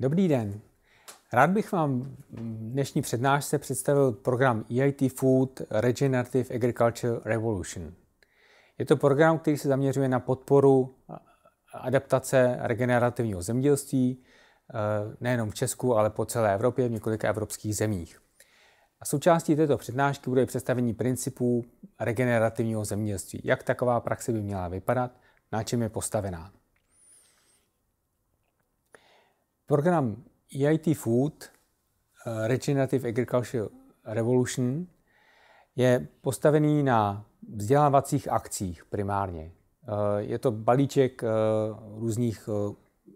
Dobrý den. Rád bych vám v dnešní přednášce představil program EIT Food Regenerative Agriculture Revolution. Je to program, který se zaměřuje na podporu adaptace regenerativního zemědělství e, nejenom v Česku, ale po celé Evropě, v několika evropských zemích. A součástí této přednášky bude představení principů regenerativního zemědělství, jak taková praxe by měla vypadat, na čem je postavená. Program EIT Food, eh, Regenerative Agriculture Revolution, je postavený na vzdělávacích akcích primárně. Eh, je to balíček eh, různých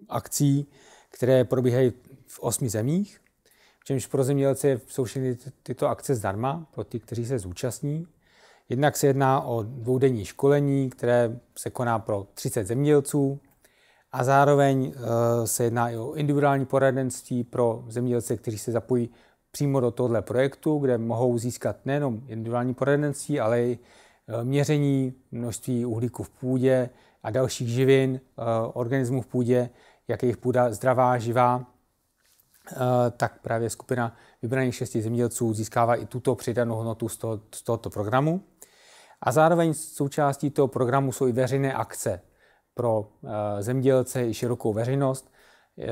akcí, které probíhají v osmi zemích, čemž pro zemědělce jsou všechny tyto akce zdarma pro ty, kteří se zúčastní. Jednak se jedná o dvoudenní školení, které se koná pro 30 zemědělců, a zároveň eh, se jedná i o individuální poradenství pro zemědělce, kteří se zapojí přímo do tohle projektu, kde mohou získat nejenom individuální poradenství, ale i eh, měření množství uhlíku v půdě a dalších živin, eh, organismů v půdě, jak je jich půda zdravá, živá, tak právě skupina vybraných šesti zemědělců získává i tuto přidanou hodnotu z, toho, z tohoto programu. A zároveň součástí toho programu jsou i veřejné akce, pro eh, zemědělce i širokou veřejnost, eh,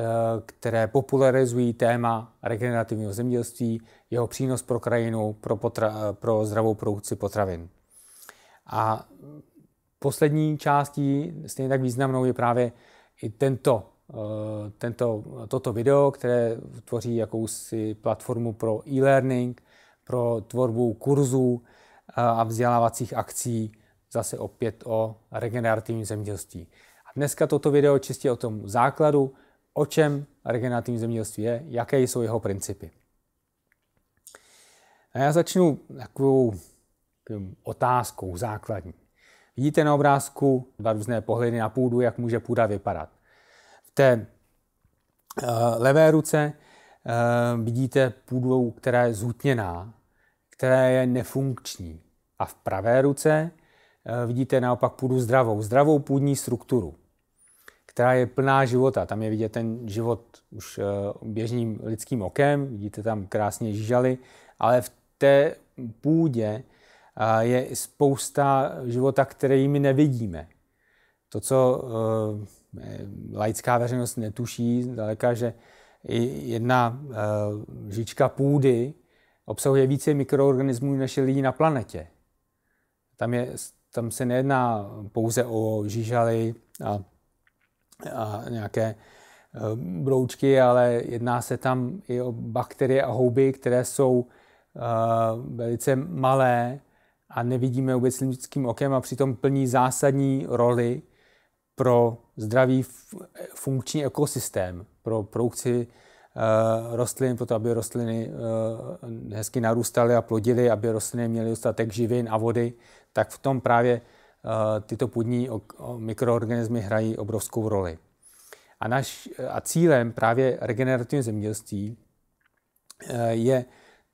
které popularizují téma regenerativního zemědělství, jeho přínos pro krajinu, pro, potra- eh, pro zdravou produkci potravin. A poslední částí, stejně tak významnou, je právě i tento, tento, toto video, které tvoří jakousi platformu pro e-learning, pro tvorbu kurzů a vzdělávacích akcí zase opět o regenerativním zemědělství. A dneska toto video čistě o tom základu, o čem regenerativní zemědělství je, jaké jsou jeho principy. A já začnu takovou, takovou otázkou základní. Vidíte na obrázku dva různé pohledy na půdu, jak může půda vypadat. V té uh, levé ruce uh, vidíte půdu, která je zhutněná, která je nefunkční. A v pravé ruce Eh, vidíte naopak půdu zdravou, zdravou půdní strukturu, která je plná života. Tam je vidět ten život už eh, běžným lidským okem, vidíte tam krásně žížaly, ale v té půdě eh, je spousta života, které my nevidíme. To, co laická veřejnost netuší daleka, že jedna žička půdy obsahuje více mikroorganismů než je lidí na planetě. Tam je tam se nejedná pouze o žížaly a, a nějaké e, broučky, ale jedná se tam i o bakterie a houby, které jsou e, velice malé a nevidíme vůbec lidským okem a přitom plní zásadní roli pro zdravý funkční ekosystém, pro produkci e, rostlin, proto aby rostliny hezky narůstaly a plodily, aby rostliny měly dostatek živin a vody tak v tom právě eh, tyto půdní mikroorganismy hrají obrovskou roli. A, naš, eh, a cílem právě regenerativního zemědělství eh, je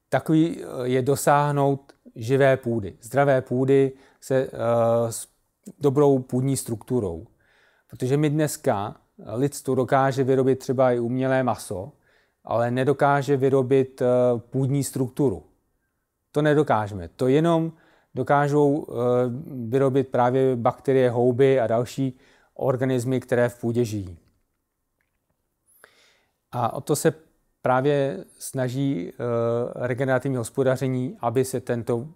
takový, je dosáhnout živé půdy, zdravé půdy se, s dobrou půdní strukturou. Protože my dneska lidstvo dokáže vyrobit třeba i umělé maso, ale nedokáže vyrobit půdní strukturu. To nedokážeme. To jenom dokážou eh, vyrobit právě bakterie, houby a další organismy, které v půdě žijí. A o to se právě snaží eh, regenerativní hospodaření, aby se tento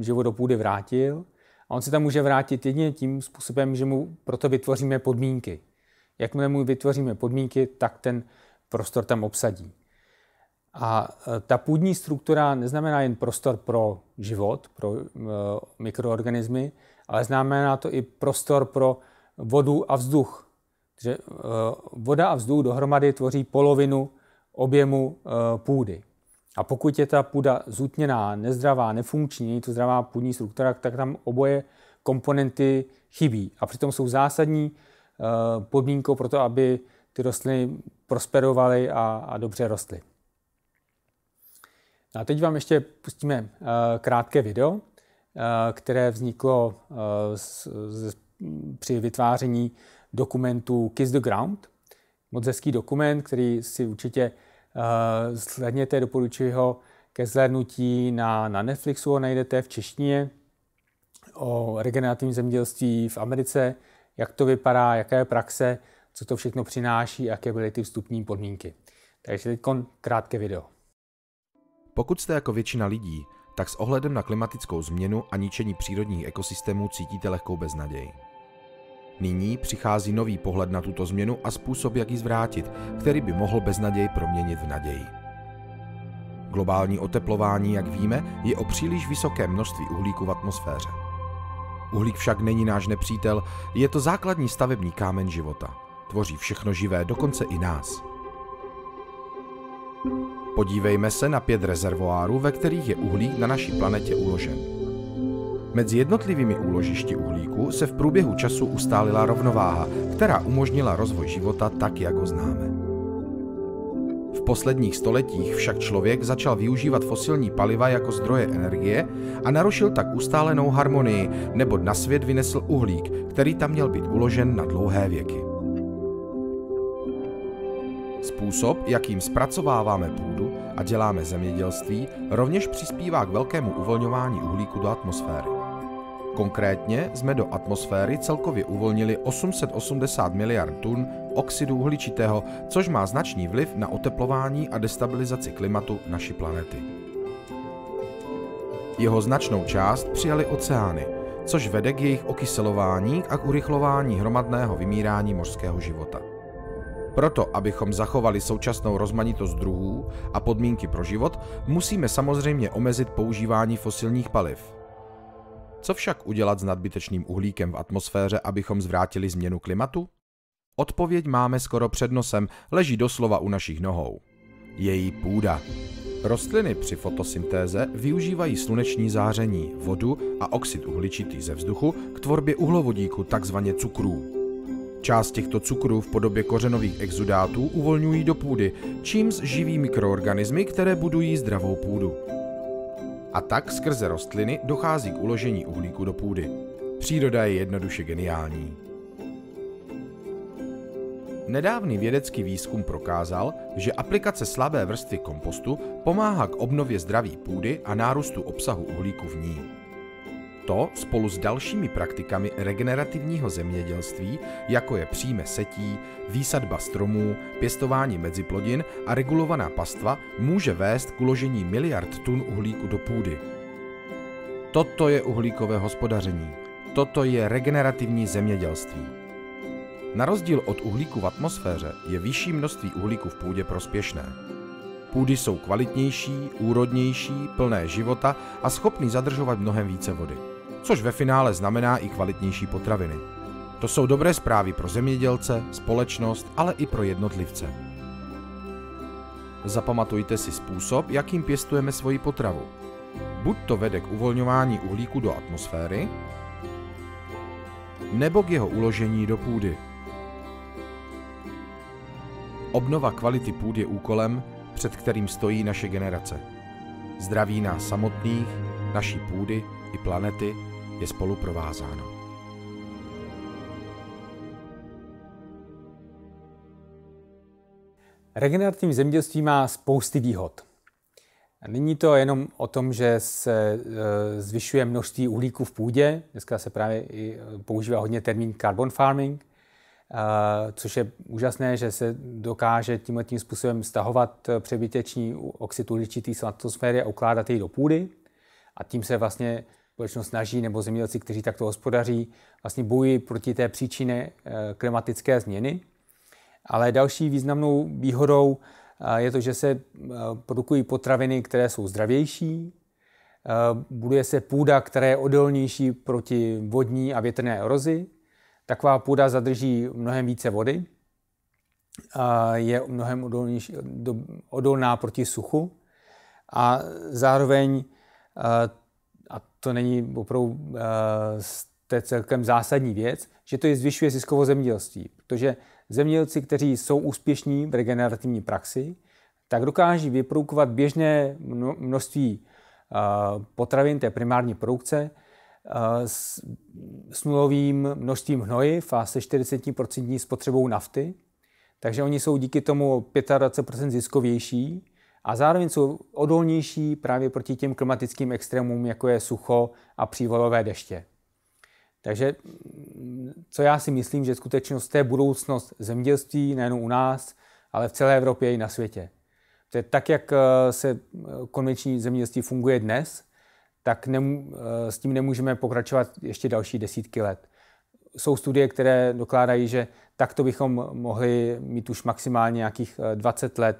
život do půdy vrátil. A on se tam může vrátit jedině tím způsobem, že mu proto vytvoříme podmínky. Jakmile mu vytvoříme podmínky, tak ten prostor tam obsadí. A e, ta půdní struktura neznamená jen prostor pro život, pro e, mikroorganismy, ale znamená to i prostor pro vodu a vzduch. Že e, voda a vzduch dohromady tvoří polovinu objemu půdy. A pokud je ta půda zutněná, nezdravá, nefunkční, to zdravá půdní struktura, tak tam oboje komponenty chybí. A přitom jsou zásadní podmínkou pro to, aby ty rostliny prosperovaly a, a dobře rostly. No a teď vám ještě pustíme eh, krátké video, eh, které vzniklo eh, z, z, při vytváření dokumentu Kiss the Ground. Moc hezký dokument, který si určitě uh, sledněte, doporučuji ho ke zhlédnutí na, na Netflixu, ho najdete v češtině, o regenerativním zemědělství v Americe, jak to vypadá, jaká je praxe, co to všechno přináší a jaké byly ty vstupní podmínky. Takže teď krátké video. Pokud jste jako většina lidí, tak s ohledem na klimatickou změnu a ničení přírodních ekosystémů cítíte lehkou beznaději. Nyní přichází nový pohled na tuto změnu a způsob, jak ji zvrátit, který by mohl beznaději proměnit v naději. Globální oteplování, jak víme, je o příliš vysoké množství uhlíku v atmosféře. Uhlík však není náš nepřítel, je to základní stavební kámen života. Tvoří všechno živé, dokonce i nás. thank you Podívejme se na pět rezervoárů, ve kterých je uhlík na naší planetě uložen. Mezi jednotlivými úložišti uhlíku se v průběhu času ustálila rovnováha, která umožnila rozvoj života tak, jak ho známe. V posledních stoletích však člověk začal využívat fosilní paliva jako zdroje energie a narušil tak ustálenou harmonii, nebo na svět vynesl uhlík, který tam měl být uložen na dlouhé věky. Způsob, jakým zpracováváme půdu, a děláme zemědělství, rovněž přispívá k velkému uvolňování uhlíku do atmosféry. Konkrétně jsme do atmosféry celkově uvolnili 880 miliard tun oxidu uhličitého, což má značný vliv na oteplování a destabilizaci klimatu naší planety. Jeho značnou část přijali oceány, což vede k jejich okyselování a k urychlování hromadného vymírání mořského života. Proto, abychom zachovali současnou rozmanitost druhů a podmínky pro život, musíme samozřejmě omezit používání fosilních paliv. Co však udělat s nadbytečným uhlíkem v atmosféře, abychom zvrátili změnu klimatu? Odpověď máme skoro před nosem, leží doslova u našich nohou. Její půda. Rostliny při fotosyntéze využívají sluneční záření, vodu a oxid uhličitý ze vzduchu k tvorbě uhlovodíku, takzvaně cukrů. Část těchto cukrů v podobě kořenových exudátů uvolňují do půdy, čímž živí mikroorganismy, které budují zdravou půdu. A tak skrze rostliny dochází k uložení uhlíku do půdy. Příroda je jednoduše geniální. Nedávný vědecký výzkum prokázal, že aplikace slabé vrstvy kompostu pomáhá k obnově zdraví půdy a nárůstu obsahu uhlíku v ní. To spolu s dalšími praktikami regenerativního zemědělství, jako je příjme setí, výsadba stromů, pěstování meziplodin a regulovaná pastva, může vést k uložení miliard tun uhlíku do půdy. Toto je uhlíkové hospodaření. Toto je regenerativní zemědělství. Na rozdíl od uhlíku v atmosféře je vyšší množství uhlíku v půdě prospěšné. Půdy jsou kvalitnější, úrodnější, plné života a schopny zadržovat mnohem více vody což ve finále znamená i kvalitnější potraviny. To jsou dobré zprávy pro zemědělce, společnost, ale i pro jednotlivce. Zapamatujte si způsob, jakým pěstujeme svoji potravu. Buď to vede k uvolňování uhlíku do atmosféry, nebo k jeho uložení do půdy. Obnova kvality půdy je úkolem, před kterým stojí naše generace. Zdraví nás samotných, naší půdy i planety je spolu provázáno. Regenerativní zemědělství má spousty výhod. Není to jenom o tom, že se eh, zvyšuje množství uhlíku v půdě. Dneska se právě i eh, používá hodně termín carbon farming, eh, což je úžasné, že se dokáže tímhle tím způsobem stahovat přebyteční oxid uhličitý z atmosféry a ukládat jej do půdy. A tím se vlastně společnost snaží, nebo zemědělci, kteří takto hospodaří, vlastně bojují proti té příčině eh, klimatické změny. Ale další významnou výhodou eh, je to, že se eh, produkují potraviny, které jsou zdravější, buduje se půda, která je odolnější proti vodní a větrné erozi. Taková půda zadrží mnohem více vody, je mnohem odolnější, odolná proti suchu a zároveň a to není opravdu uh, to je celkem zásadní věc, že to je zvyšuje ziskovo zemědělství, protože zemědělci, kteří jsou úspěšní v regenerativní praxi, tak dokáží vyprodukovat běžné množství eh, potravin té primární produkce eh, s, s nulovým množstvím hnojiv a se 40% spotřebou nafty. Takže oni jsou díky tomu 25% ziskovější a zároveň jsou odolnější právě proti těm klimatickým extrémům, jako je sucho a přívolové deště. Takže co já si myslím, že skutečnost je budoucnost zemědělství nejen u nás, ale v celé Evropě i na světě. je tak, jak eh, se eh, konvenční zemědělství funguje dnes, tak nemů- eh, s tím nemůžeme pokračovat ještě další desítky let. Jsou studie, které dokládají, že takto bychom mohli mít už maximálně nějakých 20 let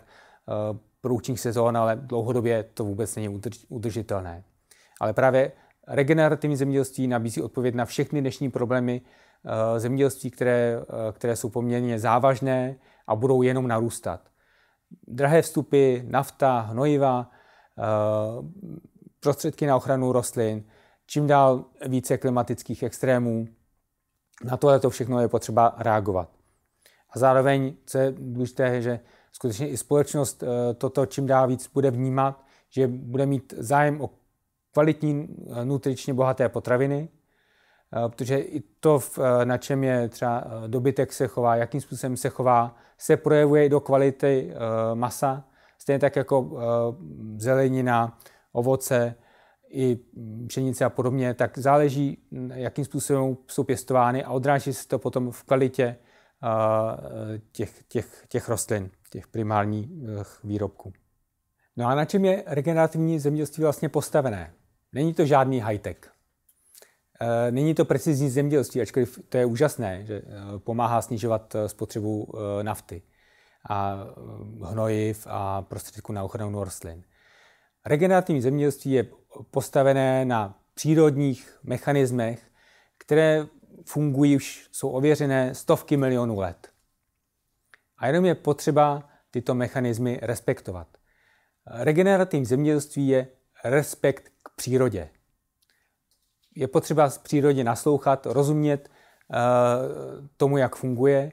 produkčních sezón, ale dlouhodobě to vůbec není udržitelné. Ale právě regenerativní zemědělství nabízí odpověď na všechny dnešní problémy eh, zemědělství, které, eh, které jsou poměrně závažné a budou jenom narůstat. Drahé vstupy, nafta, hnojiva, eh, prostředky na ochranu rostlin, čím dál více klimatických extrémů. Na tohle to všechno je potřeba reagovat. A zároveň, co je důležité, že skutečně i společnost eh, toto čím dál víc bude vnímat, že bude mít zájem o kvalitní, eh, nutričně bohaté potraviny, eh, protože i to, na čem je třeba dobytek se chová, jakým způsobem se chová, se projevuje i do kvality masa, stejně tak jako zelenina, ovoce, i pšenice a podobně, tak záleží, mm, jakým způsobem jsou pěstovány a odráží se to potom v kvalitě těch, těch, těch rostlin těch primárních eh, výrobků. No a na čem je regenerativní zemědělství vlastně postavené? Není to žádný high-tech. Eh, není to precizní zemědělství, ačkoliv to je úžasné, že eh, pomáhá snižovat spotřebu nafty a hnojiv a prostředku na ochranu rostlin. Regenerativní zemědělství je postavené na přírodních mechanismech, které fungují už, jsou ověřené stovky milionů let. A jenom je potřeba tyto mechanismy respektovat. Regenerativní zemědělství je respekt k přírodě. Je potřeba z přírodě naslouchat, rozumět e, tomu, jak funguje.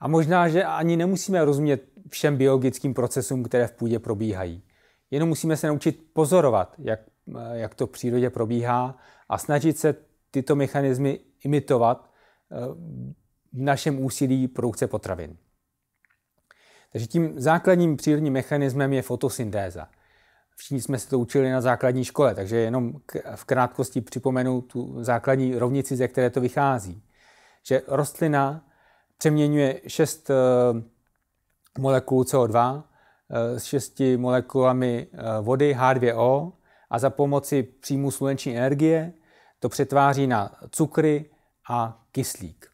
A možná, že ani nemusíme rozumět všem biologickým procesům, které v půdě probíhají. Jenom musíme se naučit pozorovat, jak, eh, jak to v přírodě probíhá a snažit se tyto mechanismy imitovat eh, v našem úsilí produkce potravin. Takže tím základním přírodním mechanismem je fotosyntéza. Všichni jsme se to učili na základní škole, takže jenom v krátkosti připomenu tu základní rovnici, ze které to vychází. Že rostlina přeměňuje 6 eh, molekul CO2 eh, s 6 molekulami eh, vody H2O a za pomoci příjmu sluneční energie to přetváří na cukry a kyslík.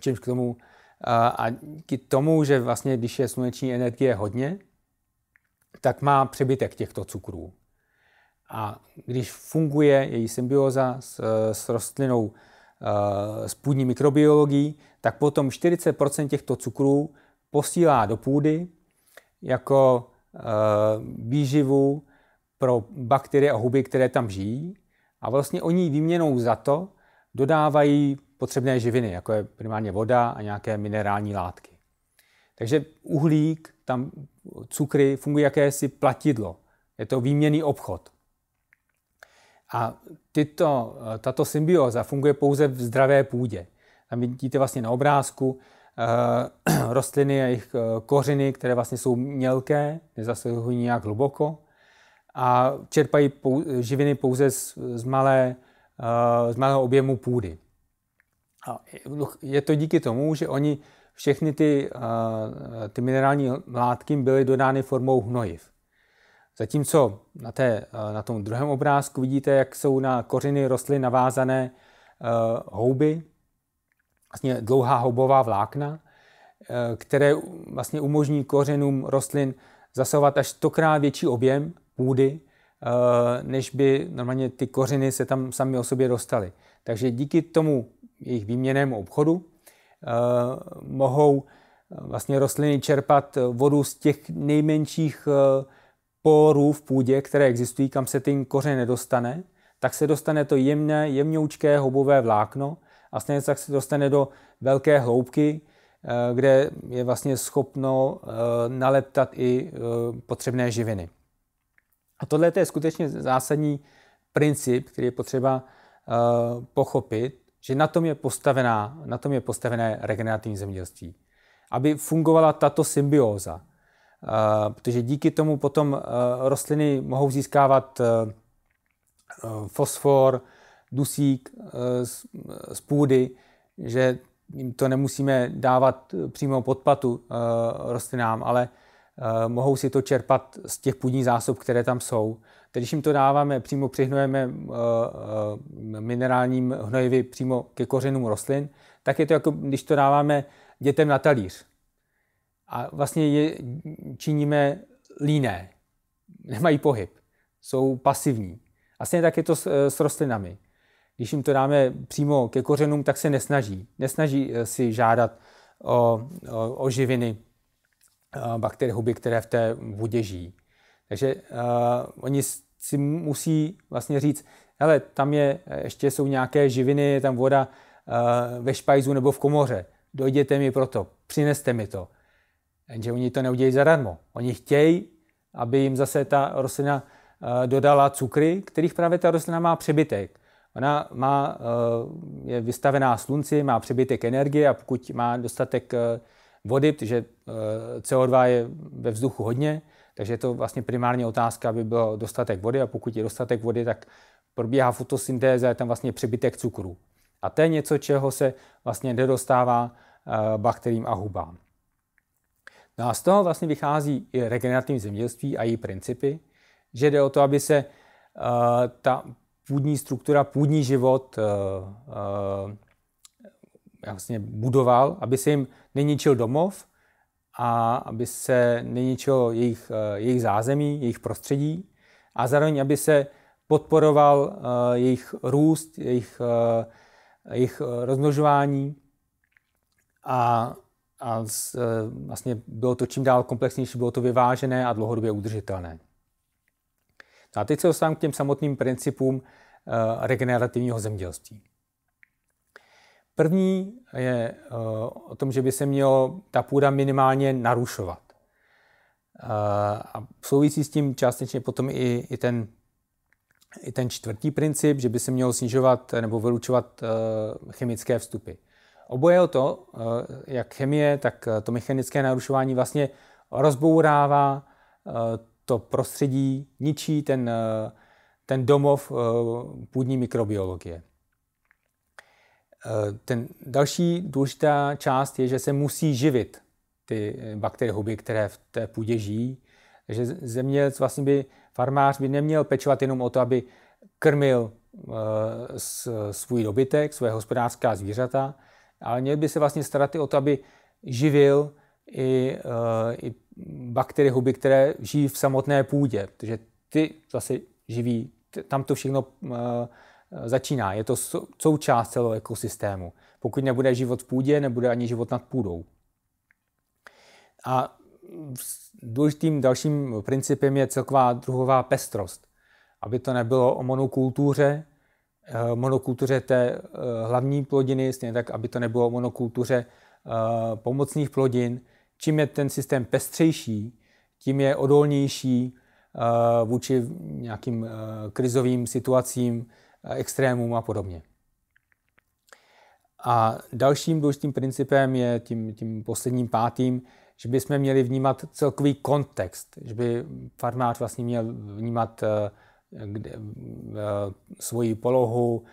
Čímž k tomu a k tomu, že vlastně, když je sluneční energie hodně, tak má přebytek těchto cukrů. A když funguje její symbioza s, s rostlinou, e, s půdní mikrobiologií, tak potom 40 těchto cukrů posílá do půdy jako e, výživu pro bakterie a huby, které tam žijí. A vlastně oni výměnou za to dodávají potřebné živiny, jako je primárně voda a nějaké minerální látky. Takže uhlík, tam cukry fungují jakési platidlo. Je to výměný obchod. A tyto, tato symbioza funguje pouze v zdravé půdě. Tam vidíte vlastně na obrázku eh, rostliny a jejich eh, kořeny, které vlastně jsou mělké, nezasahují nějak hluboko a čerpají pou, živiny pouze z, z, malé, eh, z malého objemu půdy. A je to díky tomu, že oni všechny ty, ty minerální látky byly dodány formou hnojiv. Zatímco na, té, na tom druhém obrázku vidíte, jak jsou na kořeny rostly navázané houby, vlastně dlouhá houbová vlákna, které vlastně umožní kořenům rostlin zasahovat až stokrát větší objem půdy, než by normálně ty kořeny se tam sami o sobě dostaly. Takže díky tomu jejich výměnému obchodu. Eh, mohou eh, vlastně rostliny čerpat eh, vodu z těch nejmenších porů v půdě, které existují, kam se ten kořen nedostane, tak se dostane to jemné, jemňoučké hobové vlákno a stejně tak se dostane do velké hloubky, kde je vlastně schopno naleptat i potřebné živiny. A tohle je skutečně zásadní princip, který je potřeba pochopit, že na tom je, postavená, na tom je postavené regenerativní zemědělství. Aby fungovala tato symbióza, eh, protože díky tomu potom eh, rostliny mohou získávat eh, fosfor, dusík z půdy, že jim to nemusíme dávat přímo pod patu rostlinám, ale mohou si to čerpat z těch půdních zásob, které tam jsou když jim to dáváme, přímo přihnojeme eh, eh, minerálním hnojivy přímo ke kořenům rostlin, tak je to jako když to dáváme dětem na talíř. A vlastně je činíme líné, nemají pohyb, jsou pasivní. A stejně tak je to s, eh, s rostlinami. Když jim to dáme přímo ke kořenům, tak se nesnaží. Nesnaží si žádat o, o, o živiny, bakterie, huby, které v té vůdě žijí. Takže uh, oni si musí vlastně říct, hele, tam je, ještě jsou nějaké živiny, je tam voda uh, ve špajzu nebo v komoře, dojděte mi proto, přineste mi to. Jenže oni to neudělají zadarmo. Oni chtějí, aby jim zase ta rostlina uh, dodala cukry, kterých právě ta rostlina má přebytek. Ona má, uh, je vystavená slunci, má přebytek energie a pokud má dostatek uh, vody, protože CO2 je ve vzduchu hodně, takže je to vlastně primárně otázka, aby byl dostatek vody a pokud je dostatek vody, tak probíhá fotosyntéza, je tam vlastně přebytek cukru. A to je něco, čeho se vlastně nedostává eh, bakteriím a hubám. No a z toho vlastně vychází i regenerativní zemědělství a její principy, že jde o to, aby se eh, ta půdní struktura, půdní život eh, vlastně budoval, aby se jim neničil domov, a aby se neničilo jejich, eh, jejich zázemí, jejich prostředí a zároveň, aby se podporoval eh, jejich růst, jejich, eh, jejich rozmnožování a, a z, vlastně bylo to čím dál komplexnější, bylo to vyvážené a dlouhodobě udržitelné. No a teď se dostávám k těm samotným principům regenerativního zemědělství. První je eh, o tom, že by se mělo ta půda minimálně narušovat. Eh, a souvisí s tím částečně potom i, i, ten, i ten čtvrtý princip, že by se mělo snižovat nebo vylučovat eh, chemické vstupy. Oboje o to, jak chemie, tak to mechanické narušování vlastně rozbourává to prostředí, ničí ten, ten domov půdní mikrobiologie. Eh, ten další důležitá část je, že se musí živit ty eh, bakterie huby, které v té půdě žijí. Takže zemědělec vlastně by, farmář by neměl pečovat jenom o to, aby krmil eh, svůj dobytek, svoje hospodářská zvířata, ale měl by se vlastně starat i o to, aby živil i, i bakterie huby, které žijí v samotné půdě, protože ty zase živí, tam to všechno začíná. Je to součást celého ekosystému. Pokud nebude život v půdě, nebude ani život nad půdou. A důležitým dalším principem je celková druhová pestrost. Aby to nebylo o monokultuře, eh, monokultuře té eh, hlavní plodiny, stejně tak, aby to nebylo o monokultuře eh, pomocných plodin. Čím je ten systém pestřejší, tím je odolnější vůči nějakým krizovým situacím, Eh, extrémům a podobně. A dalším důležitým principem je tím, tím posledním pátým, že bychom měli vnímat celkový kontext, že by farmář vlastně měl vnímat eh, kde, eh, svoji polohu,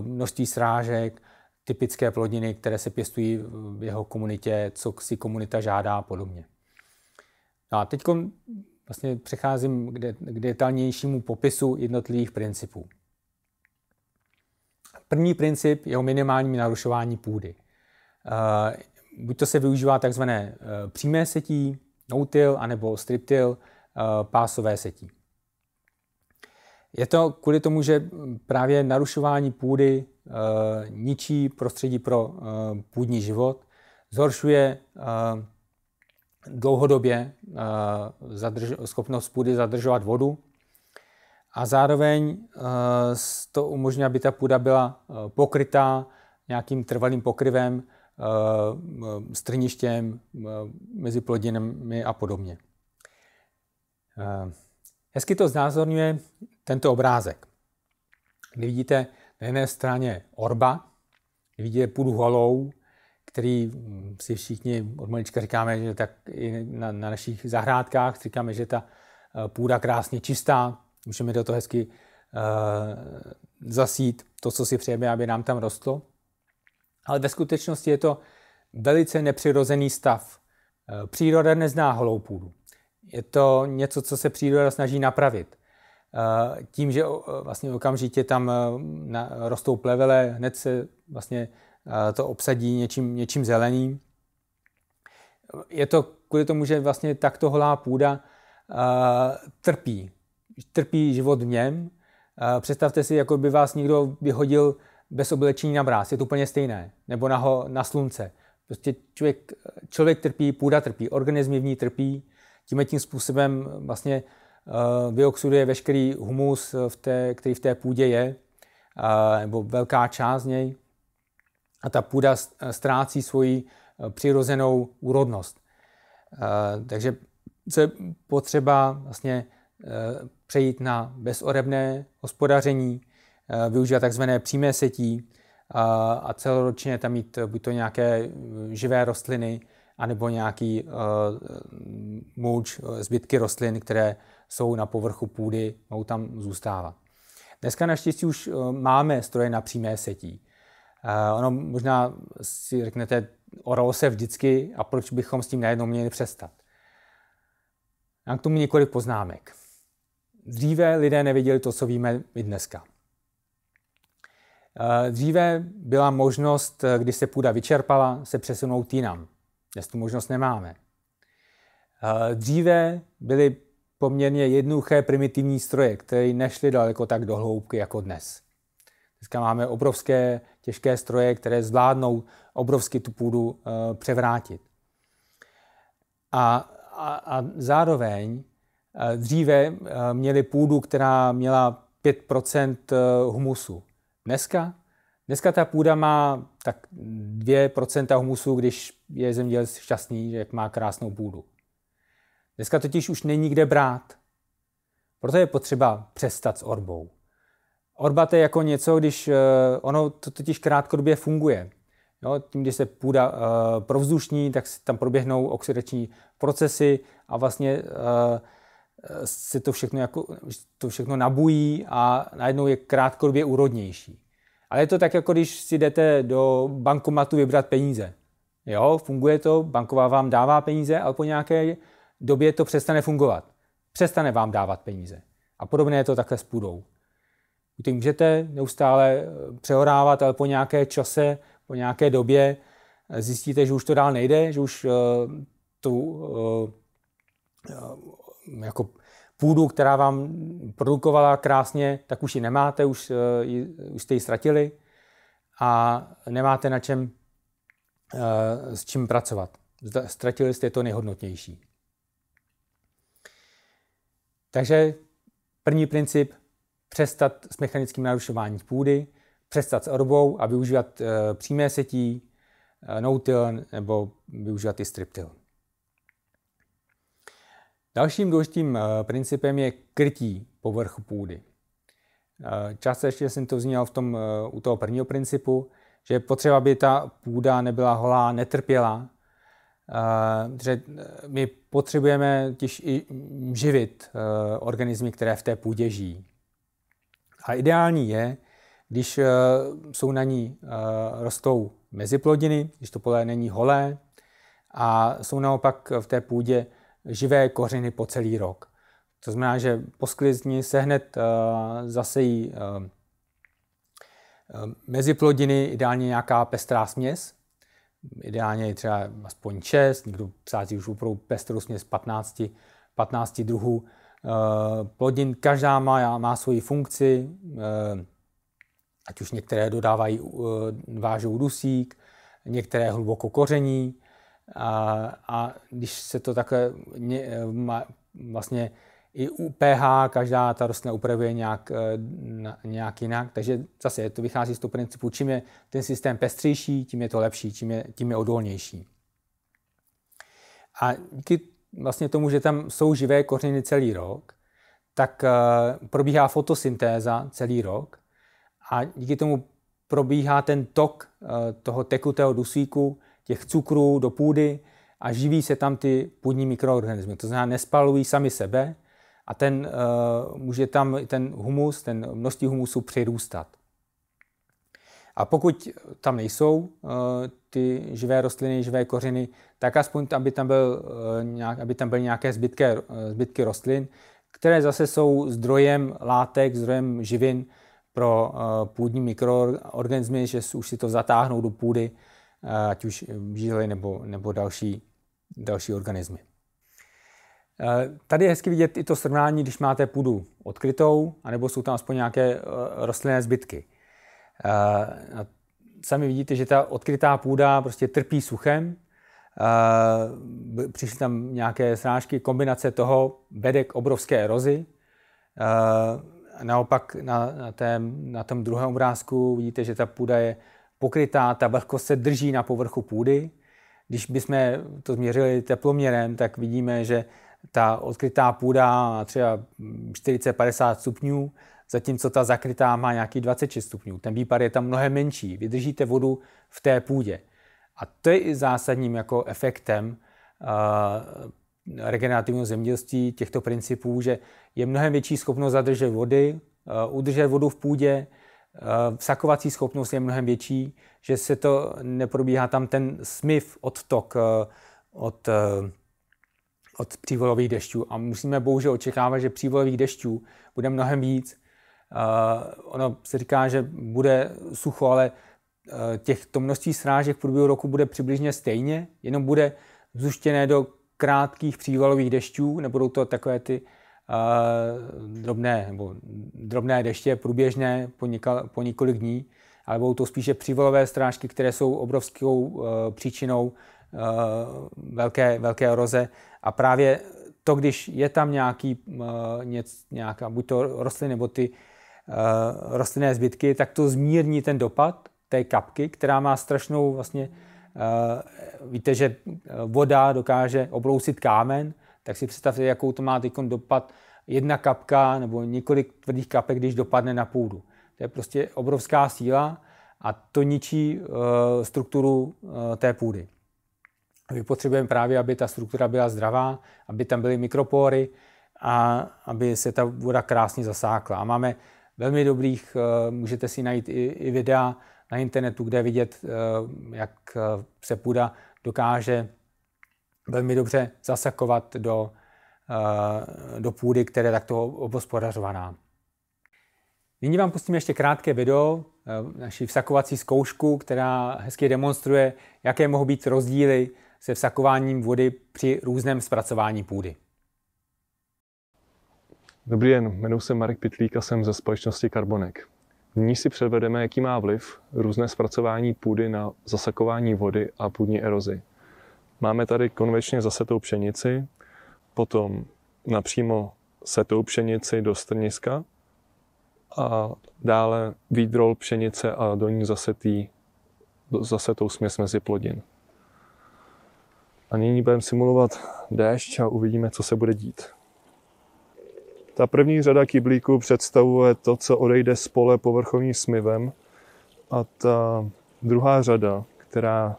množství srážek, typické plodiny, které se pěstují v jeho komunitě, co si komunita žádá a podobně. No a teď vlastně přecházím k, de, k detailnějšímu popisu jednotlivých principů. První princip je o minimálním narušování půdy. Eh, buď to se využívá takzvané eh, přímé setí, no-till, anebo strip-till, eh, pásové setí. Je to kvůli tomu, že právě narušování půdy ničí prostředí pro půdní život, zhoršuje dlouhodobě schopnost půdy zadržovat vodu, a zároveň eh, to umožňuje, aby ta půda byla eh, pokrytá nějakým trvalým pokryvem, eh, strništěm, mezi plodinami a podobně. Hezky to znázorňuje tento obrázek. Kdy vidíte na jedné straně orba, kdy vidíte půdu holou, který hm, si všichni od malička říkáme, že tak i na, na našich zahrádkách říkáme, že ta půda krásně čistá, Můžeme do toho hezky uh, zasít to, co si přejeme, aby nám tam rostlo. Ale ve skutečnosti je to velice nepřirozený stav. Eh, příroda nezná holou půdu. Je to něco, co se příroda snaží napravit. Eh, tím, že vlastně okamžitě tam rostou plevele, hned se vlastně to obsadí něčím, něčím zeleným. Je to kvůli tomu, že vlastně takto holá půda trpí trpí život v něm. Představte si, jako by vás někdo vyhodil bez oblečení na mráz, je to úplně stejné, nebo na, ho, na slunce. Prostě člověk, člověk trpí, půda trpí, organismy v ní trpí, tím tím způsobem vlastně eh, vyoxiduje veškerý humus, v té, který v té půdě je, nebo velká část z něj, a ta půda ztrácí svoji eh, přirozenou úrodnost. Eh, takže co je potřeba vlastně Eh, přejít na bezorebné hospodaření, eh, využívat tzv. přímé setí a celoročně tam mít buď to nějaké eh, živé rostliny, anebo nějaký můč, zbytky rostlin, které jsou na povrchu půdy, mohou tam zůstávat. Dneska naštěstí už máme stroje na přímé setí. Ono možná si řeknete, oralo se vždycky a proč bychom s tím najednou měli přestat. Mám k tomu několik poznámek. Dříve lidé neviděli to, co víme i dneska. Eh, dříve byla možnost, eh, když se půda vyčerpala, se přesunout jinam. Dnes tu možnost nemáme. Eh, dříve byly poměrně jednoduché primitivní stroje, které nešly daleko tak do hloubky jako dnes. Dneska máme obrovské těžké stroje, které zvládnou obrovsky tu půdu převrátit. A, a, a zároveň Eh, dříve eh, měli půdu, která měla 5% eh, humusu. Dneska? Dneska ta půda má tak 2% humusu, když je zemědělec šťastný, jak má krásnou půdu. Dneska totiž už není kde brát. Proto je potřeba přestat s orbou. Orba to je jako něco, když ono to totiž krátkodobě funguje. Jo, tím, když se půda provzdušní, tak tam proběhnou oxidační procesy a vlastně Eh, se to všechno, jako, to všechno nabují a najednou je krátkodobě úrodnější. Ale je to tak, jako když si jdete do bankomatu vybrat peníze. Jo, funguje to, banková vám dává peníze, ale po nějaké době to přestane fungovat. Přestane vám dávat peníze. A podobně je to takhle s půdou. Ty můžete neustále eh, přehorávat, ale po nějaké čase, po nějaké době eh, zjistíte, že už to dál nejde, že už uh, tu uh, jako půdu, která vám produkovala krásně, tak už ji nemáte, už, eh, ji, už jste ji ztratili a nemáte na čem, eh, s čím pracovat. Ztratili jste to nejhodnotnější. Takže první princip, přestat s mechanickým narušováním půdy, přestat s orbou a využívat eh, přímé setí, no-till nebo využívat i striptil. Dalším důležitým eh, principem je krytí povrchu půdy. Eh, často ještě jsem to zněl v tom, eh, u toho prvního principu, že je potřeba, aby ta půda nebyla holá, netrpěla, že my potřebujeme těž i živit organismy, které v té půdě žijí. A ideální je, když jsou na ní rostou meziplodiny, když to pole není holé a jsou naopak v té půdě živé kořeny po celý rok. To znamená, že po sklizni se hned uh, zasejí uh, eh, eh, mezi plodiny ideálně nějaká pestrá směs, ideálně je třeba aspoň 6, někdo sází už opravdu pestrou směs 15, 15 druhů uh, plodin. Každá má, má svoji funkci, ať už některé dodávají, vážou dusík, některé hluboko koření, a, a když se to takhle eh, vlastně i u pH každá ta rostlina upravuje nějak, eh, nějak jinak, takže zase to vychází z toho principu, čím je ten systém pestřejší, tím je to lepší, tím je, tím je odolnější. A díky vlastně tomu, že tam jsou živé kořeny celý rok, tak eh, probíhá fotosyntéza celý rok a díky tomu probíhá ten tok toho tekutého dusíku těch cukrů do půdy a živí se tam ty půdní mikroorganismy. To znamená, nespalují sami sebe a ten, uh, může tam ten humus, ten množství humusu přirůstat. A pokud tam nejsou uh, ty živé rostliny, živé kořeny, tak aspoň aby tam, byl, uh, nějak, aby tam byly nějaké zbytky, uh, zbytky rostlin, které zase jsou zdrojem látek, zdrojem živin pro půdní mikroorganismy, že už si to zatáhnou do půdy ať už žíly nebo, nebo další, další organismy. Eh, tady je hezky vidět i to srovnání, když máte půdu odkrytou, anebo jsou tam aspoň nějaké eh, rostlinné zbytky. Eh, sami vidíte, že ta odkrytá půda prostě trpí suchem, přišly tam nějaké srážky, kombinace toho vede k obrovské erozi. Naopak na, na, té, na tom druhém obrázku vidíte, že ta půda je pokrytá, ta vlhkost se drží na povrchu půdy. Když bychom to změřili teploměrem, tak vidíme, že ta odkrytá půda má třeba 40-50 stupňů, zatímco ta zakrytá má nějaký 26 stupňů. Ten výpar je tam mnohem menší. Vydržíte vodu v té půdě. A to je i zásadním jako efektem uh, regenerativního zemědělství těchto principů, že je mnohem větší schopnost zadržet vody, uh, udržet vodu v půdě, vsakovací eh, schopnost je mnohem větší, že se to neprobíhá tam ten smiv odtok eh, od, eh, od přívolových dešťů. A musíme bohužel očekávat, že přívolových dešťů bude mnohem víc. Ono se říká, že bude sucho, ale těch, to množství srážek v průběhu roku bude přibližně stejně, jenom bude zuštěné do krátkých přívalových dešťů, nebudou to takové ty drobné, nebo drobné deště, průběžné po, něka, po několik dní, ale budou to spíše přívolové strážky, které jsou obrovskou e, příčinou e, velké, velké eroze. A právě to, když je tam nějaký, e, něc, nějaká, buď to rostliny nebo ty rostlinné zbytky, tak to zmírní ten dopad té kapky, která má strašnou vlastně, víte, že voda dokáže obrousit kámen, tak si představte, jakou to má teď dopad jedna kapka nebo několik tvrdých kapek, když dopadne na půdu. To je prostě obrovská síla a to ničí e, strukturu e, té půdy. My potřebujeme právě, aby ta struktura byla zdravá, aby tam byly mikropory a aby se ta voda krásně zasákla. A máme velmi dobrých, e, můžete si najít i, i videa na internetu, kde vidět, jak se půda dokáže velmi dobře zasakovat do, eh, do půdy, která je takto obospodařovaná. Nyní vám pustím ještě krátké video, eh, naši vsakovací zkoušku, která hezky demonstruje, jaké mohou být rozdíly se vsakováním vody při různém zpracování půdy. Dobrý den, jmenuji se Marek Pitlík a jsem ze společnosti Carbonek. V ní si předvedeme, jaký má vliv různé zpracování půdy na zasakování vody a půdní erozi. Máme tady konvečně zasetou pšenici, potom napřímo setou pšenici do strniska a dále výdrol pšenice a do ní zasetý, zasetou směs mezi plodin. A nyní budeme simulovat déšť a uvidíme, co se bude dít. Ta první řada kyblíků představuje to, co odejde z pole povrchovým smivem a ta druhá řada, která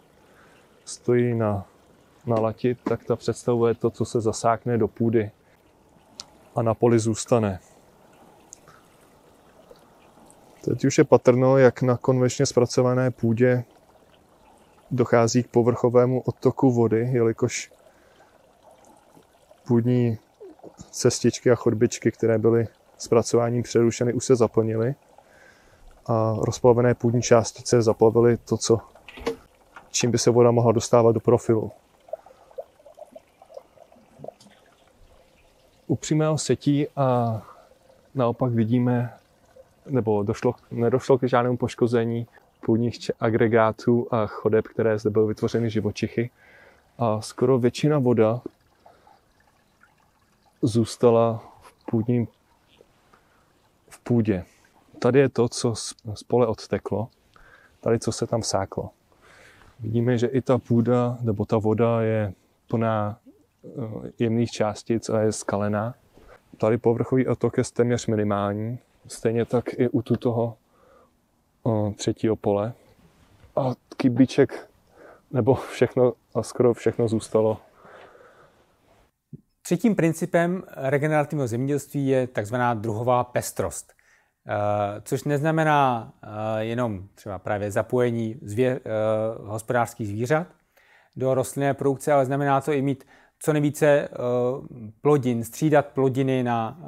stojí na nalatit, tak ta představuje to, co se zasákne do půdy a na poli zůstane. Teď už je patrno, jak na konvenčně zpracované půdě dochází k povrchovému odtoku vody, jelikož půdní cestičky a chodbičky, které byly zpracováním přerušeny, už se zaplnily a rozplavené půdní částice zaplavily to, co, čím by se voda mohla dostávat do profilu. upřímného setí a naopak vidíme, nebo došlo, nedošlo k žádnému poškození půdních agregátů a chodeb, které zde byly vytvořeny živočichy. A skoro většina voda zůstala v půdním v půdě. Tady je to, co z pole odteklo, tady, co se tam sáklo. Vidíme, že i ta půda nebo ta voda je plná jemných částic a je skalená. Tady povrchový otok je téměř minimální, stejně tak i u tutoho třetího pole. A kybiček, nebo všechno, a skoro všechno zůstalo. Třetím principem regenerativního zemědělství je tzv. druhová pestrost, eh, což neznamená eh, jenom třeba právě zapojení zvě- eh, hospodářských zvířat do rostlinné produkce, ale znamená to i mít co nejvíce eh, plodin, střídat plodiny na, eh,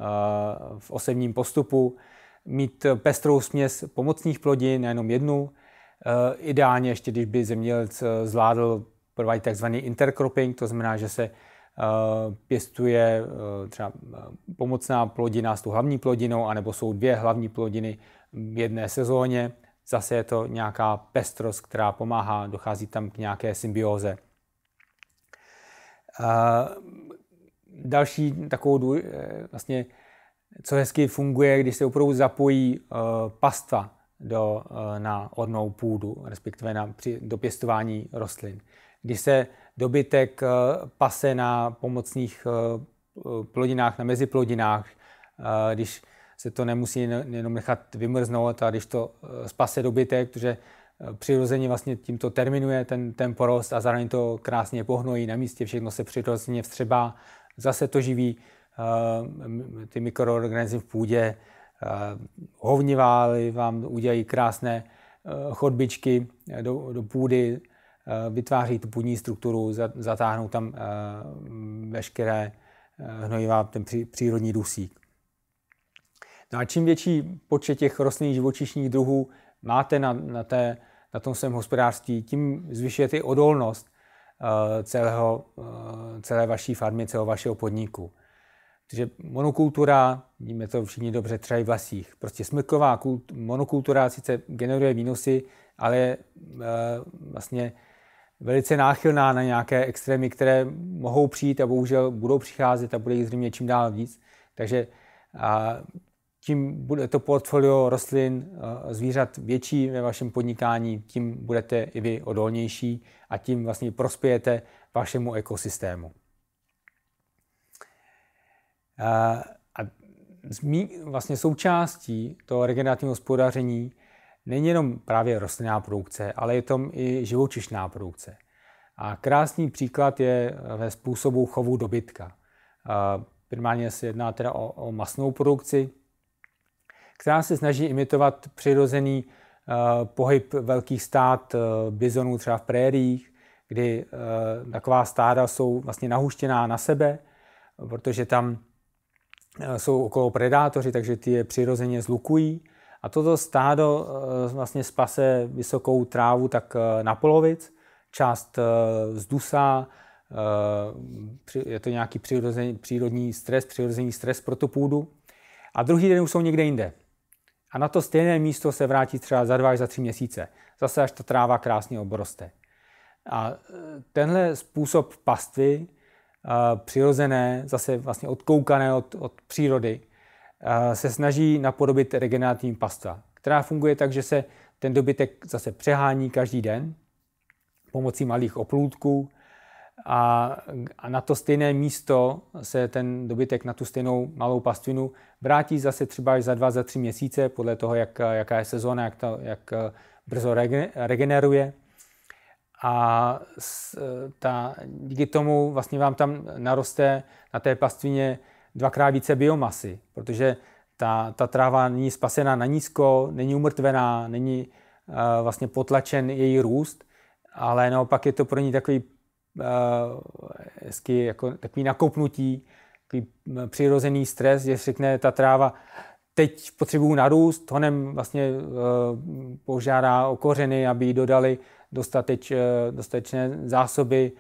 v osebním postupu, mít pestrou směs pomocných plodin, nejenom jednu. Eh, ideálně ještě, když by zemědělec zvládl provádět tzv. intercropping, to znamená, že se pěstuje třeba pomocná plodina s tou hlavní plodinou, anebo jsou dvě hlavní plodiny v jedné sezóně. Zase je to nějaká pestrost, která pomáhá, dochází tam k nějaké symbioze. A další takovou eh, vlastně, co hezky funguje, když se opravdu zapojí eh, pastva do, eh, na ornou půdu, respektive na, při, do pěstování rostlin. Když se dobytek pase na pomocných plodinách, na meziplodinách, když se to nemusí jenom nechat vymrznout a když to spase dobytek, protože přirozeně vlastně tímto terminuje ten, ten porost a zároveň to krásně pohnojí na místě, všechno se přirozeně vstřebá, zase to živí uh, ty mikroorganismy v půdě, uh, eh, hovnivály vám udělají krásné uh, chodbičky do, do půdy, vytváří tu půdní strukturu, zatáhnou tam veškeré hnojivá, ten přírodní dusík. No a čím větší počet těch rostlinných živočišních druhů máte na, na, té, na tom svém hospodářství, tím zvyšujete i odolnost eh, celého, eh, celé vaší farmy, celého vašeho podniku. Takže monokultura, víme to všichni dobře, třeba i v lesích. Prostě smrková kult, monokultura sice generuje výnosy, ale je eh, vlastně velice náchylná na nějaké extrémy, které mohou přijít a bohužel budou přicházet a bude jich zřejmě čím dál víc. Takže a tím bude to portfolio rostlin, eh, zvířat větší ve vašem podnikání, tím budete i vy odolnější a tím vlastně prospějete vašemu ekosystému. Eh, a vlastně součástí toho regenerativního hospodaření není jenom právě rostlinná produkce, ale je tam i živočišná produkce. A krásný příklad je eh, ve způsobu chovu dobytka. Primárně se jedná teda o, o masnou produkci, která se snaží imitovat přirozený eh, pohyb velkých stát eh, bizonů třeba v prériích, kdy eh, taková stáda jsou vlastně nahuštěná na sebe, protože tam jsou okolo predátoři, takže ty je přirozeně zlukují. A toto stádo vlastně spase vysokou trávu tak na polovic, část zdusá, je to nějaký přírodní stres, přirozený stres pro tu půdu. A druhý den už jsou někde jinde. A na to stejné místo se vrátí třeba za dva až za tři měsíce. Zase až ta tráva krásně obroste. A e, tenhle způsob pastvy, e, přirozené, zase vlastně odkoukané od, od přírody, e, se snaží napodobit regenerativní pastva, která funguje tak, že se ten dobytek zase přehání každý den pomocí malých oplůdků, a, a na to stejné místo se ten dobytek na tu stejnou malou pastvinu vrátí zase třeba až za dva, za tři měsíce, podle toho, jak, jaká je sezóna, jak, to, jak eh, brzo regeneruje. A eh, ta, díky tomu vlastně vám tam naroste na té pastvině dvakrát více biomasy, protože ta, ta tráva není spasená na nízko, není umrtvená, není uh, vlastně potlačen její růst, ale naopak je to pro ní takový Eh, hezky jako takový nakopnutí, takový mm, přirozený stres, že řekne ta tráva, teď potřebuju narůst, honem vlastně eh, požádá o kořeny, aby jí dodali dostateč, eh, dostatečné zásoby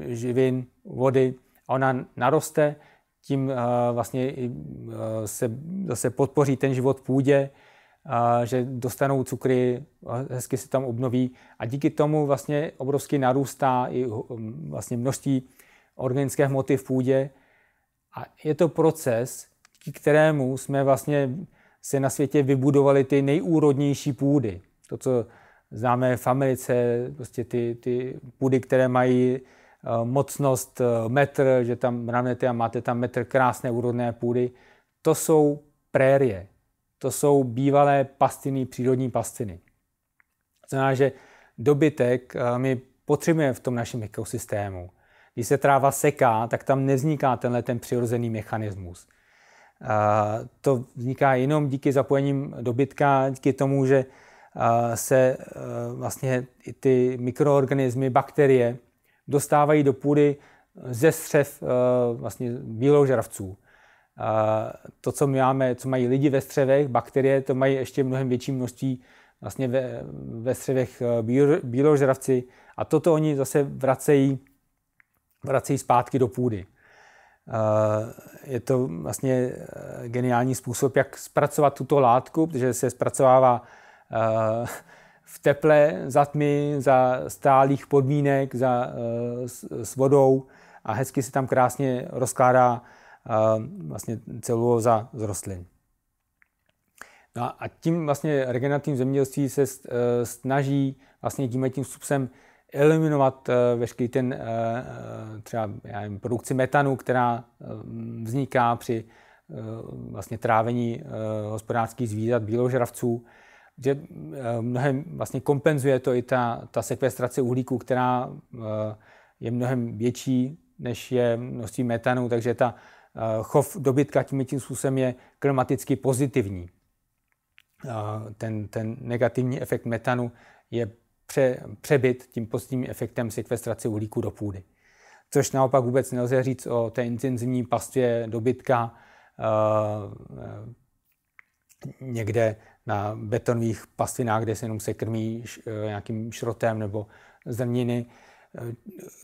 živin, vody a ona naroste, tím vlastně se zase podpoří ten život půdě, že dostanou cukry, hezky se tam obnoví a díky tomu vlastně obrovsky narůstá i hm, vlastně množství organické hmoty v půdě a je to proces, díky kterému jsme vlastně se na světě vybudovali ty nejúrodnější půdy. To, co známe v Americe, prostě ty, ty půdy, které mají eh, mocnost eh, metr, že tam mranete a máte tam metr krásné úrodné půdy, to jsou prérie, to jsou bývalé pastiny, přírodní pastiny. To znamená, že dobytek eh, my potřebujeme v tom našem ekosystému. Když se tráva seká, tak tam nevzniká tenhle ten přirozený mechanismus. Eh, to vzniká jenom díky zapojením dobytka, díky tomu, že eh, se vlastně ty mikroorganismy, bakterie dostávají do půdy ze střev vlastně bíložravců to, co my máme, co mají lidi ve střevech, bakterie, to mají ještě mnohem větší množství vlastně ve, ve střevech eh, bíložravci a toto oni zase vracejí, vracejí zpátky do půdy. Eh, je to vlastně eh, geniální způsob, jak zpracovat tuto látku, protože se zpracovává v teple, za tmy, za stálých podmínek, za, s, s vodou a hezky se tam krásně rozkládá vlastně celulóza z rostlin. No a tím vlastně regenerativní zemědělství se e, snaží vlastně tím tím způsobem eliminovat e, veškerý ten e, třeba já nevím, produkci metanu, která vzniká při vlastně trávení hospodářských zvířat bíložravců, že mnohem vlastně kompenzuje to i ta, ta sekvestrace uhlíku, která je mnohem větší, než je množství metanu, takže ta Eh, chov dobytka tím tím způsobem je klimaticky pozitivní. Eh, ten, ten negativní efekt metanu je pře, přebyt tím pozitivním efektem sekvestrace uhlíku do půdy. Což naopak vůbec nelze říct o té intenzivní pastvě dobytka eh, někde na betonových pastvinách, kde se jenom se krmí nějakým šrotem nebo zrniny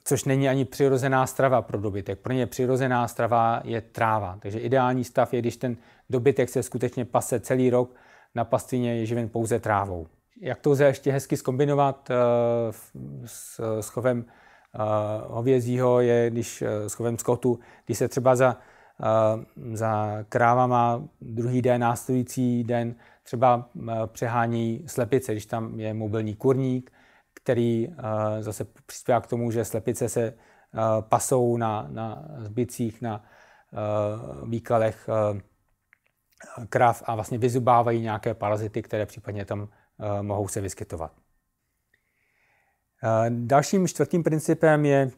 což není ani přirozená strava pro dobytek. Pro ně přirozená strava je tráva. Takže ideální stav je, když ten dobytek se skutečně pase celý rok, na pastvině je živen pouze trávou. Jak to lze ještě hezky skombinovat eh, s, chovem eh, hovězího, je když eh, s chovem skotu, když se třeba za, za krávama druhý den, následující den třeba přehání slepice, když tam je mobilní kurník, který eh, zase přispívá k tomu, že slepice se eh, pasou na, na zbicích, na eh, výkalech krav a vlastně vyzubávají nějaké parazity, které případně tam mohou se vyskytovat. Dalším čtvrtým principem je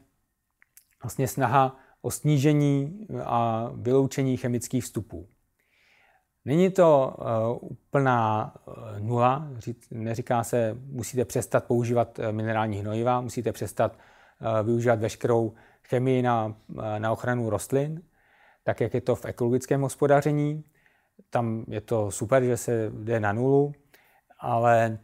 vlastně snaha o snížení a vyloučení chemických vstupů. Není to uh, úplná uh, nula, neříká se, musíte přestat používat eh, minerální hnojiva, musíte přestat uh, využívat veškerou chemii na, na ochranu rostlin, tak jak je to v ekologickém hospodaření. Tam je to super, že se jde na nulu, ale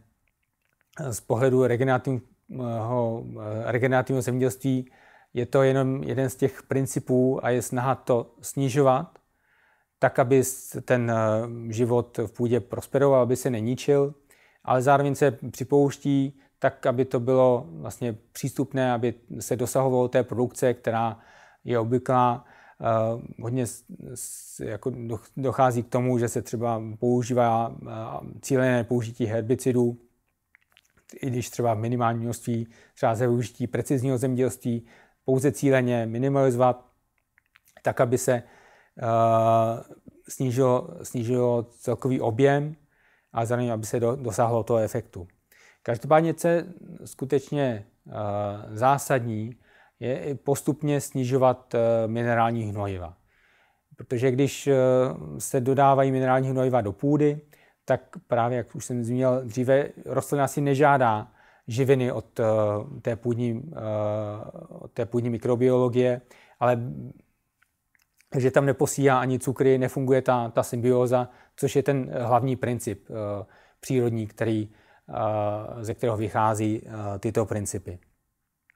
z pohledu regenerativního, regenerativního zemědělství je to jenom jeden z těch principů a je snaha to snižovat tak, aby ten eh, život v půdě prosperoval, aby se neničil, ale zároveň se připouští tak, aby to bylo vlastně přístupné, aby se dosahovalo té produkce, která je obvyklá. Eh, hodně jako dochází k tomu, že se třeba používá eh, cílené použití herbicidů, i když třeba v minimálním množství, třeba ze využití precizního zemědělství, pouze cíleně minimalizovat, tak, aby se Eh, snížilo, snížilo celkový objem a zároveň, aby se do, dosáhlo toho efektu. Každopádně, co je skutečně eh, zásadní, je postupně snižovat eh, minerální hnojiva. Protože když se dodávají minerální hnojiva do půdy, tak právě, jak už jsem zmínil dříve, rostlina si nežádá živiny od té půdní, od té půdní mikrobiologie, ale že tam neposílá ani cukry, nefunguje ta, ta symbioza, což je ten eh, hlavní princip eh, přírodní, který, eh, ze kterého vychází tyto principy.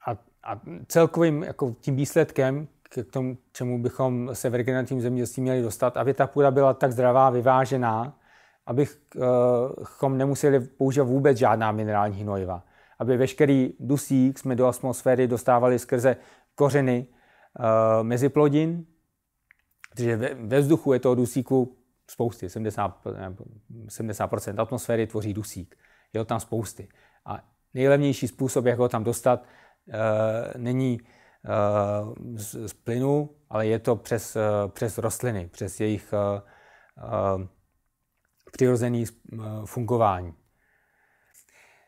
A, a celkovým jako tím výsledkem, k tomu, čemu bychom se v regenerativním zemědělství měli dostat, aby ta půda byla tak zdravá, vyvážená, abychom nemuseli používat vůbec žádná minerální hnojiva. Aby veškerý dusík jsme do atmosféry dostávali skrze kořeny meziplodin, protože ve, ve vzduchu je toho dusíku spousty, 70, 70% atmosféry tvoří dusík. Je ho tam spousty. A nejlevnější způsob, jak ho tam dostat, eh, není eh, z, z plynu, ale je to přes, eh, přes rostliny, přes jejich e, přirozený e, fungování.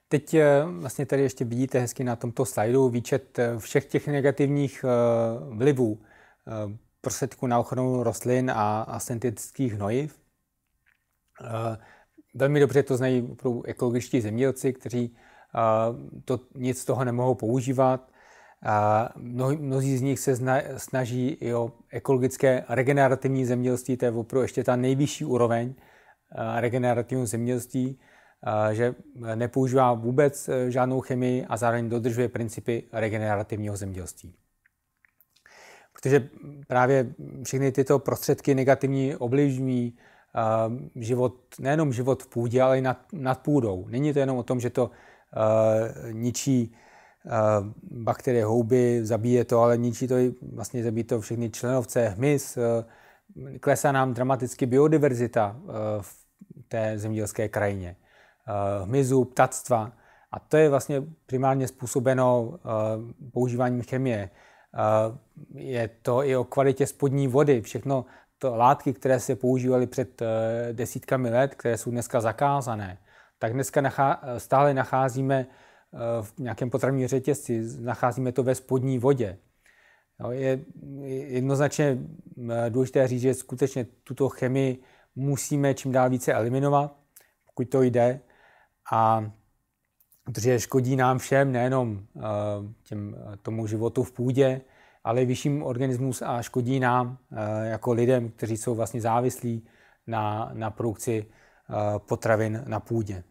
Teď vlastně tady ještě vidíte hezky na tomto slajdu výčet všech těch negativních vlivů prostředků na ochranu rostlin a, a syntetických hnojiv. Eh, velmi dobře to znají ekologičtí zemědělci, kteří eh, to, nic z toho nemohou používat. Eh, mnoho, mnozí z nich se zna, snaží i o ekologické regenerativní zemědělství, to je opravdu ještě ta nejvyšší úroveň regenerativního zemědělství, že nepoužívá vůbec žádnou chemii a zároveň dodržuje principy regenerativního zemědělství protože právě všechny tyto prostředky negativní ovlivňují eh, život, nejenom život v půdě, ale i nad, nad půdou. Není to jenom o tom, že to uh, ničí uh, bakterie houby, zabíje to, ale ničí to i vlastně zabíjí to všechny členovce, hmyz, uh, klesá nám dramaticky biodiverzita uh, v té zemědělské krajině, uh, hmyzu, ptactva. A to je vlastně primárně způsobeno uh, používáním chemie. Je to i o kvalitě spodní vody. Všechno to látky, které se používaly před eh, desítkami let, které jsou dneska zakázané, tak dneska nachá, stále nacházíme eh, v nějakém potravním řetězci, nacházíme to ve spodní vodě. Je jednoznačně eh, důležité říct, že skutečně tuto chemii musíme čím dál více eliminovat, pokud to jde. A protože škodí nám všem, nejenom eh, těm, eh, tomu životu v půdě, ale i vyšším organismus a škodí nám eh, jako lidem, kteří jsou vlastně závislí na, na produkci potravin na půdě.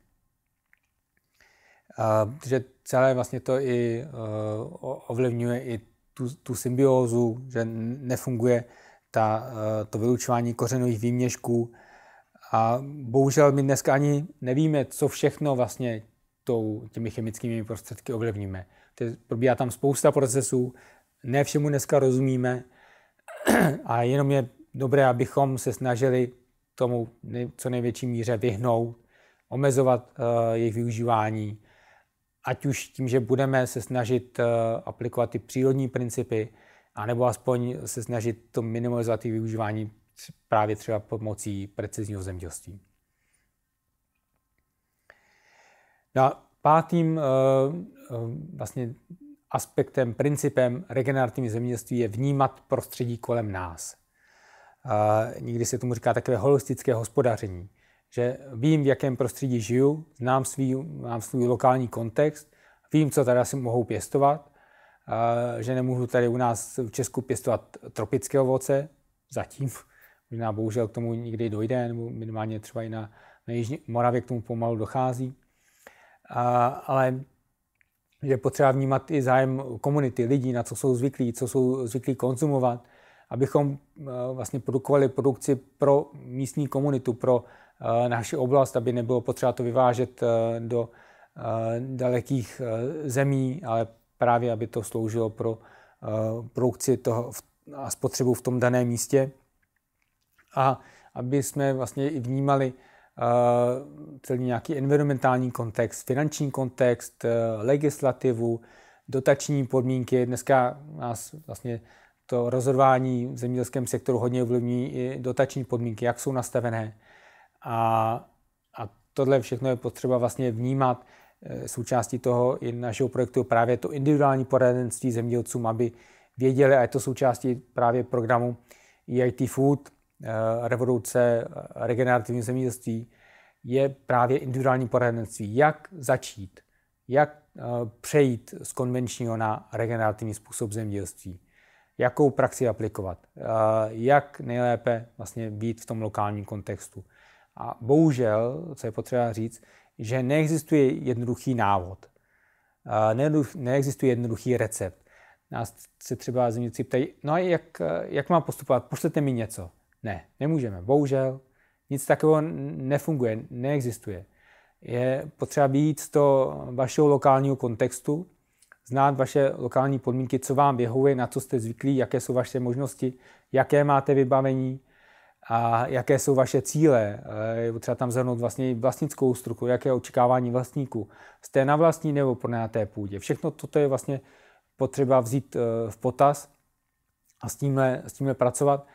že celé vlastně to i ovlivňuje i tu, tu symbiózu, že nefunguje ta, to vylučování kořenových výměšků. A bohužel my dneska ani nevíme, co všechno vlastně tou, těmi chemickými prostředky ovlivníme. Tedy probíhá tam spousta procesů, ne všemu dneska rozumíme a jenom je dobré, abychom se snažili tomu nej, co největší míře vyhnout, omezovat uh, jejich využívání, ať už tím, že budeme se snažit uh, aplikovat ty přírodní principy, anebo aspoň se snažit to minimalizovat využívání právě třeba pomocí precizního zemědělství. No a pátým eh, eh, vlastně aspektem, principem regenerativní zemědělství je vnímat prostředí kolem nás. Eh, někdy se tomu říká takové holistické hospodaření, že vím, v jakém prostředí žiju, znám svý, mám svůj lokální kontext, vím, co tady asi mohou pěstovat, že nemůžu tady u nás v Česku pěstovat tropické ovoce, zatím, možná bohužel k tomu nikdy dojde, nebo minimálně třeba i na, na Jižní Moravě k tomu pomalu dochází. A, ale je potřeba vnímat i zájem komunity, lidí, na co jsou zvyklí, co jsou zvyklí konzumovat, abychom eh, vlastně produkovali produkci pro místní komunitu, pro eh, naši oblast, aby nebylo potřeba to vyvážet eh, do dalekých zemí, ale právě aby to sloužilo pro produkci toho a spotřebu v tom daném místě. A aby jsme vlastně i vnímali celý nějaký environmentální kontext, finanční kontext, eh, legislativu, dotační podmínky. Dneska nás vlastně to rozhodování v zemědělském sektoru hodně ovlivní i dotační podmínky, jak jsou nastavené. A, a tohle všechno je potřeba vlastně vnímat eh, součástí toho i našeho projektu právě to individuální poradenství zemědělcům, aby věděli, a je to součástí právě programu EIT Food, Eh, revoluce eh, regenerativní zemědělství je právě individuální poradenství. Jak začít? Jak eh, přejít z konvenčního na regenerativní způsob zemědělství? Jakou praxi aplikovat? Jak nejlépe vlastně být v tom lokálním kontextu? A bohužel, co je potřeba říct, že neexistuje jednoduchý návod. Neexistuje jednoduchý recept. Nás se třeba zemědělci ptají, no a jak, jak mám postupovat, pošlete mi něco. Ne, nemůžeme. Bohužel nic takového nefunguje, neexistuje. Je potřeba být z toho vašeho lokálního kontextu, znát vaše lokální podmínky, co vám vyhovuje, na co jste zvyklí, jaké jsou vaše možnosti, jaké máte vybavení a jaké jsou vaše cíle. Eh, je potřeba tam zhrnout vlastně vlastnickou strukturu, jaké očekávání vlastníků. Jste na vlastní nebo té půdě. Všechno toto je vlastně potřeba vzít eh, v potaz a s tímhle, s tímhle pracovat.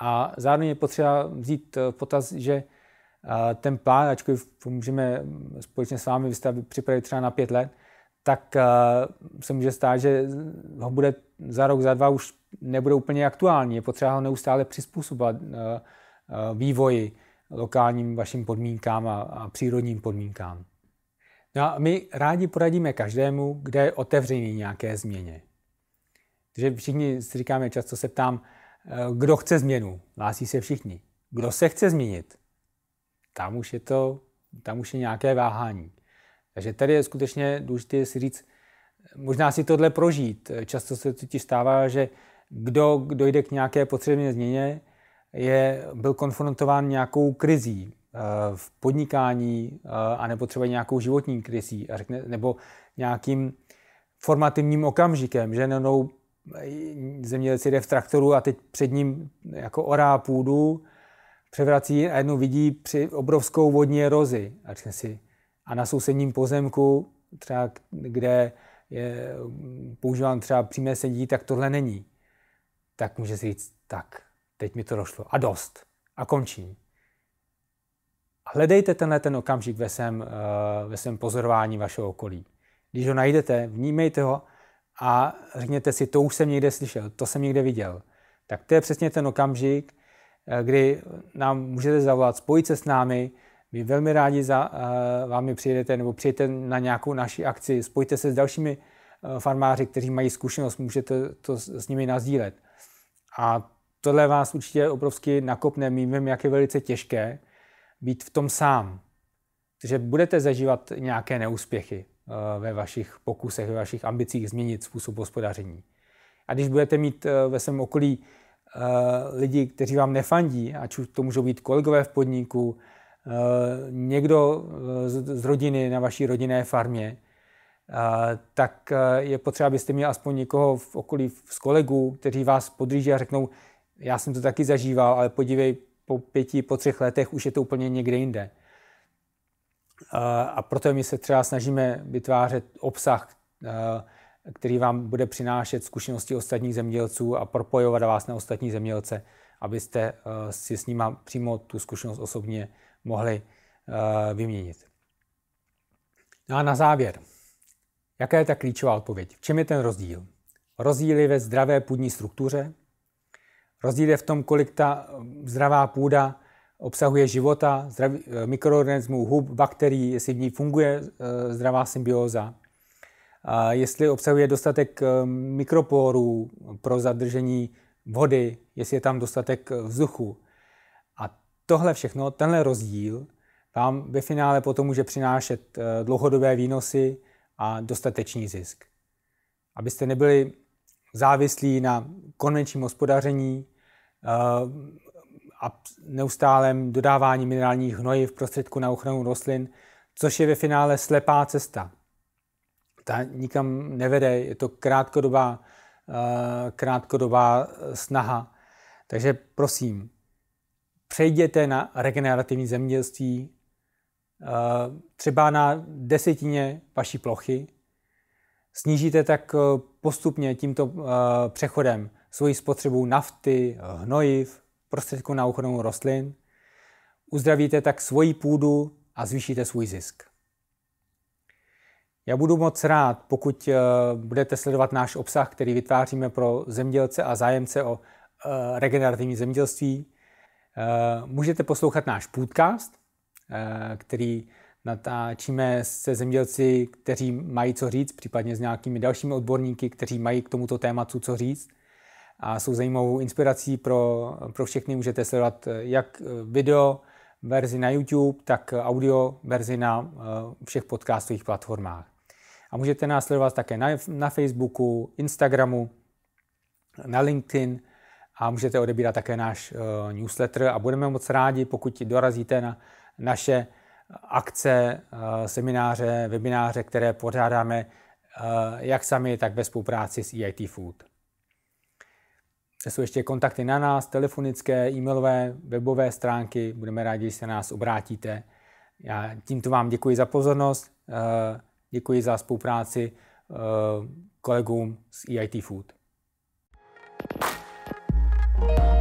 A zároveň je potřeba vzít eh, potaz, že eh, ten plán, ačkoliv můžeme společně s vámi vystavit, připravit třeba na pět let, tak eh, se může stát, že ho bude za rok, za dva už nebude úplně aktuální. Je potřeba ho neustále přizpůsobovat vývoji, lokálním vašim podmínkám a, a přírodním podmínkám. No a my rádi poradíme každému, kde je otevřený nějaké změně. Takže všichni si říkáme, často se ptám, Eh, kdo chce změnu? Hlásí se všichni. Kdo se chce změnit? Tam už je to, tam už je nějaké váhání. Takže tady je skutečně důležité si říct, možná si tohle prožít. Často se totiž stává, že kdo dojde k nějaké potřebné změně, je, byl konfrontován nějakou krizí eh, v podnikání eh, a nebo třeba nějakou životní krizí a řekne, nebo nějakým formativním okamžikem, že nenou zemědělec jde v traktoru a teď před ním jako orá půdu, převrací a jednou vidí při obrovskou vodní erozi. A si, a na sousedním pozemku, třeba kde je mm, používán třeba přímé sedí, tak tohle není. Tak může si říct, tak, teď mi to došlo a dost a končím. Hledejte tenhle ten okamžik ve svém, eh, ve svém pozorování vašeho okolí. Když ho najdete, vnímejte ho a řekněte si, to už jsem někde slyšel, to jsem někde viděl. Tak to je přesně ten okamžik, eh, kdy nám můžete zavolat, spojit se s námi, my velmi rádi za uh, vámi přijedete nebo přijete na nějakou naši akci, spojte se s dalšími uh, farmáři, kteří mají zkušenost, můžete to s, s nimi nazdílet. A tohle vás určitě obrovsky nakopne. My vím, jak je velice těžké být v tom sám, že budete zažívat nějaké neúspěchy. Eh, ve vašich pokusech, ve vašich ambicích změnit způsob hospodaření. A když budete mít eh, ve svém okolí eh, lidi, kteří vám nefandí, ať už to můžou být kolegové v podniku, někdo z rodiny na vaší rodinné farmě, tak je potřeba, abyste měli aspoň někoho v okolí z kolegů, kteří vás podříží a řeknou, já jsem to taky zažíval, ale podívej, po pěti, po třech letech už je to úplně někde jinde. A proto my se třeba snažíme vytvářet obsah, který vám bude přinášet zkušenosti ostatních zemědělců a propojovat vás na ostatní zemědělce, abyste si s nima přímo tu zkušenost osobně mohli vyměnit. No a na závěr, jaká je ta klíčová odpověď? V čem je ten rozdíl? Rozdíl je ve zdravé půdní struktuře, rozdíl je v tom, kolik ta zdravá půda obsahuje života, zdraví, eh, mikroorganismů, hub, bakterií, jestli v ní funguje eh, zdravá symbioza, a jestli obsahuje dostatek eh, mikroporů pro zadržení vody, jestli je tam dostatek vzduchu. A tohle všechno, tenhle rozdíl, vám ve finále potom může přinášet dlouhodobé výnosy a dostatečný zisk. Abyste nebyli závislí na konvenčním hospodaření, a neustálém dodávání minerálních hnojiv v prostředku na ochranu rostlin, což je ve finále slepá cesta. Ta nikam nevede, je to krátkodobá, eh, krátkodobá eh, snaha. Takže prosím, přejděte na regenerativní zemědělství eh, třeba na desetině vaší plochy. Snížíte tak postupně tímto přechodem svoji spotřebu nafty, hnojiv, prostředků na ochranu rostlin, uzdravíte tak svoji půdu a zvýšíte svůj zisk. Já budu moc rád, pokud eh, budete sledovat náš obsah, který vytváříme pro zemědělce a zájemce o eh, regenerativní zemědělství. Eh, můžete poslouchat náš podcast, který natáčíme se zemědělci, kteří mají co říct, případně s nějakými dalšími odborníky, kteří mají k tomuto tématu co říct a jsou zajímavou inspirací pro, pro všechny. Můžete sledovat eh, jak eh, video verzi na YouTube, tak eh, audio verzi na všech podcastových platformách. A můžete nás sledovat také na, na Facebooku, Instagramu, na LinkedIn a můžete odebírat také náš uh, newsletter a budeme moc rádi, pokud dorazíte na naše akce, uh, semináře, webináře, které pořádáme uh, jak sami, tak ve spolupráci s EIT Food jsou ještě kontakty na nás, telefonické, e-mailové, webové stránky. Budeme rádi, když se na nás obrátíte. Já tímto vám děkuji za pozornost, eh, děkuji za spolupráci eh, kolegům z EIT Food. thank you